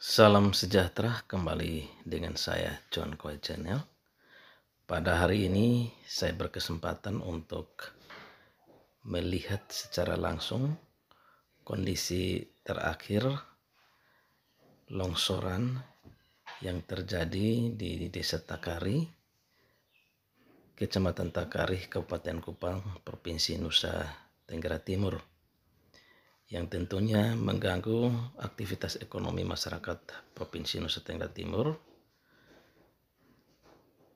Salam sejahtera kembali dengan saya John Koi Channel. Pada hari ini saya berkesempatan untuk melihat secara langsung kondisi terakhir longsoran yang terjadi di Desa Takari, Kecamatan Takari, Kabupaten Kupang, Provinsi Nusa Tenggara Timur yang tentunya mengganggu aktivitas ekonomi masyarakat Provinsi Nusa Tenggara Timur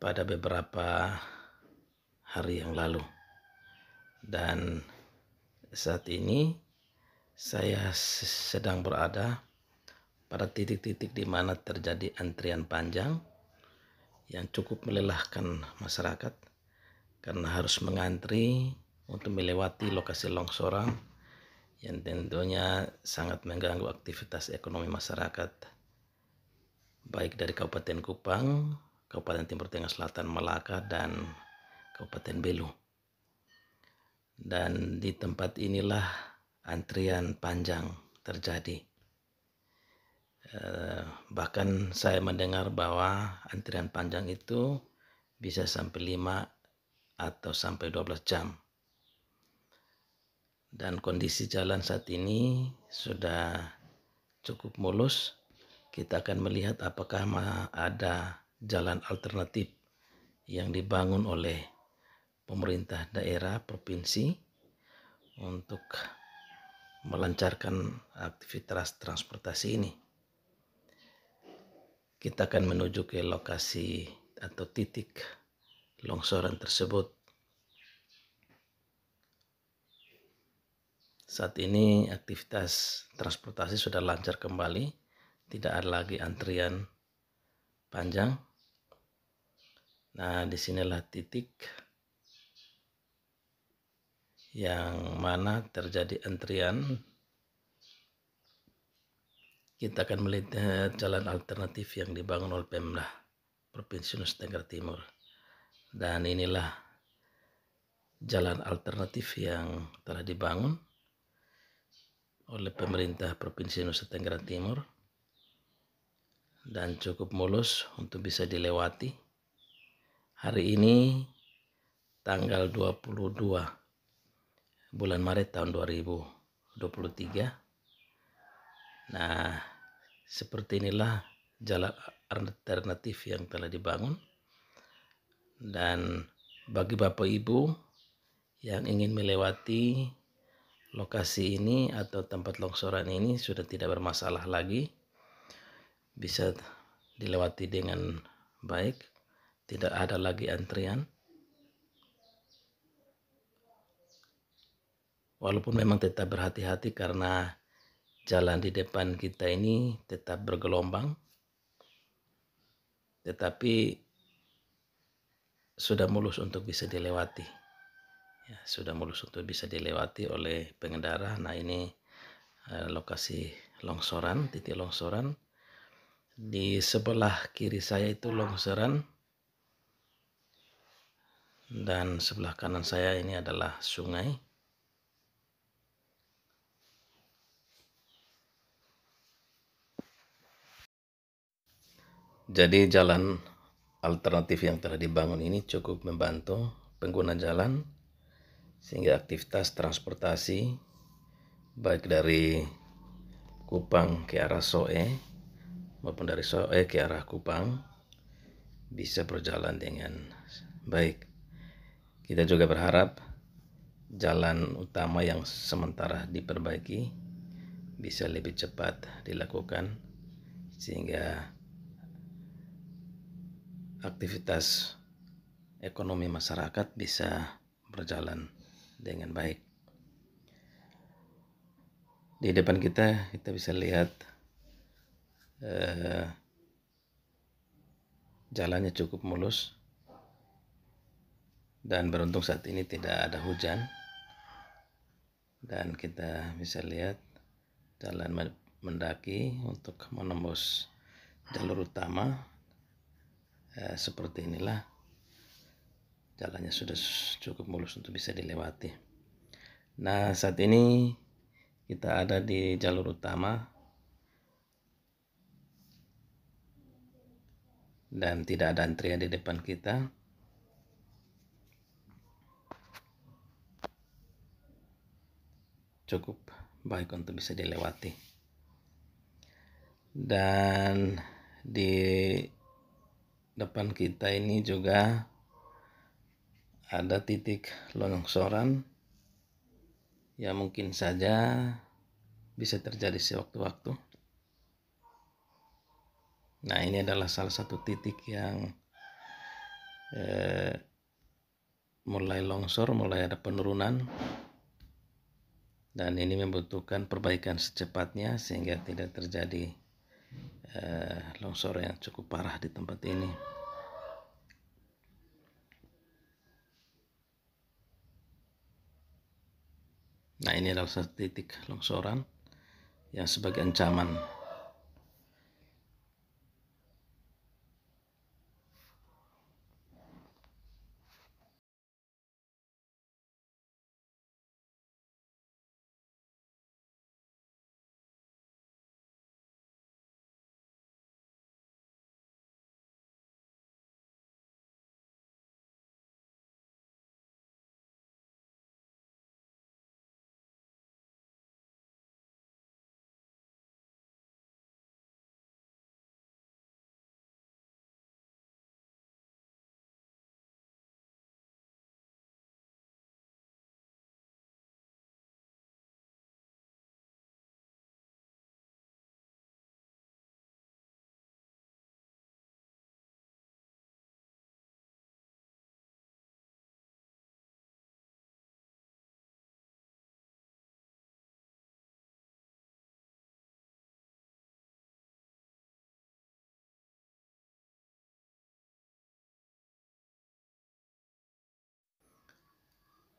pada beberapa hari yang lalu. Dan saat ini saya sedang berada pada titik-titik di mana terjadi antrian panjang yang cukup melelahkan masyarakat karena harus mengantri untuk melewati lokasi longsoran yang tentunya sangat mengganggu aktivitas ekonomi masyarakat baik dari Kabupaten Kupang, Kabupaten Timur Tengah Selatan Malaka dan Kabupaten Belu. Dan di tempat inilah antrian panjang terjadi. Eh, bahkan saya mendengar bahwa antrian panjang itu bisa sampai 5 atau sampai 12 jam dan kondisi jalan saat ini sudah cukup mulus kita akan melihat apakah ada jalan alternatif yang dibangun oleh pemerintah daerah provinsi untuk melancarkan aktivitas transportasi ini. Kita akan menuju ke lokasi atau titik longsoran tersebut Saat ini aktivitas transportasi sudah lancar kembali, tidak ada lagi antrian panjang. Nah, disinilah titik yang mana terjadi antrian. Kita akan melihat jalan alternatif yang dibangun oleh Pemda Provinsi Nusa Tenggara Timur. Dan inilah jalan alternatif yang telah dibangun oleh pemerintah Provinsi Nusa Tenggara Timur dan cukup mulus untuk bisa dilewati. Hari ini tanggal 22 bulan Maret tahun 2023. Nah, seperti inilah jalan alternatif yang telah dibangun. Dan bagi Bapak Ibu yang ingin melewati lokasi ini atau tempat longsoran ini sudah tidak bermasalah lagi bisa dilewati dengan baik tidak ada lagi antrian walaupun memang tetap berhati-hati karena jalan di depan kita ini tetap bergelombang tetapi sudah mulus untuk bisa dilewati ya, sudah mulus untuk bisa dilewati oleh pengendara nah ini eh, lokasi longsoran titik longsoran di sebelah kiri saya itu longsoran dan sebelah kanan saya ini adalah sungai jadi jalan alternatif yang telah dibangun ini cukup membantu pengguna jalan sehingga aktivitas transportasi baik dari Kupang ke arah Soe maupun dari Soe ke arah Kupang bisa berjalan dengan baik. Kita juga berharap jalan utama yang sementara diperbaiki bisa lebih cepat dilakukan sehingga aktivitas ekonomi masyarakat bisa berjalan dengan baik. Di depan kita kita bisa lihat eh, jalannya cukup mulus dan beruntung saat ini tidak ada hujan dan kita bisa lihat jalan mendaki untuk menembus jalur utama eh, seperti inilah jalannya sudah cukup mulus untuk bisa dilewati nah saat ini kita ada di jalur utama dan tidak ada antrian di depan kita cukup baik untuk bisa dilewati dan di depan kita ini juga ada titik longsoran ya mungkin saja bisa terjadi sewaktu-waktu nah ini adalah salah satu titik yang eh, mulai longsor mulai ada penurunan dan ini membutuhkan perbaikan secepatnya sehingga tidak terjadi eh, longsor yang cukup parah di tempat ini. Nah ini adalah titik longsoran yang sebagai ancaman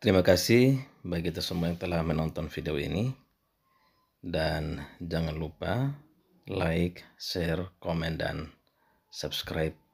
Terima kasih bagi kita semua yang telah menonton video ini. Dan jangan lupa like, share, komen, dan subscribe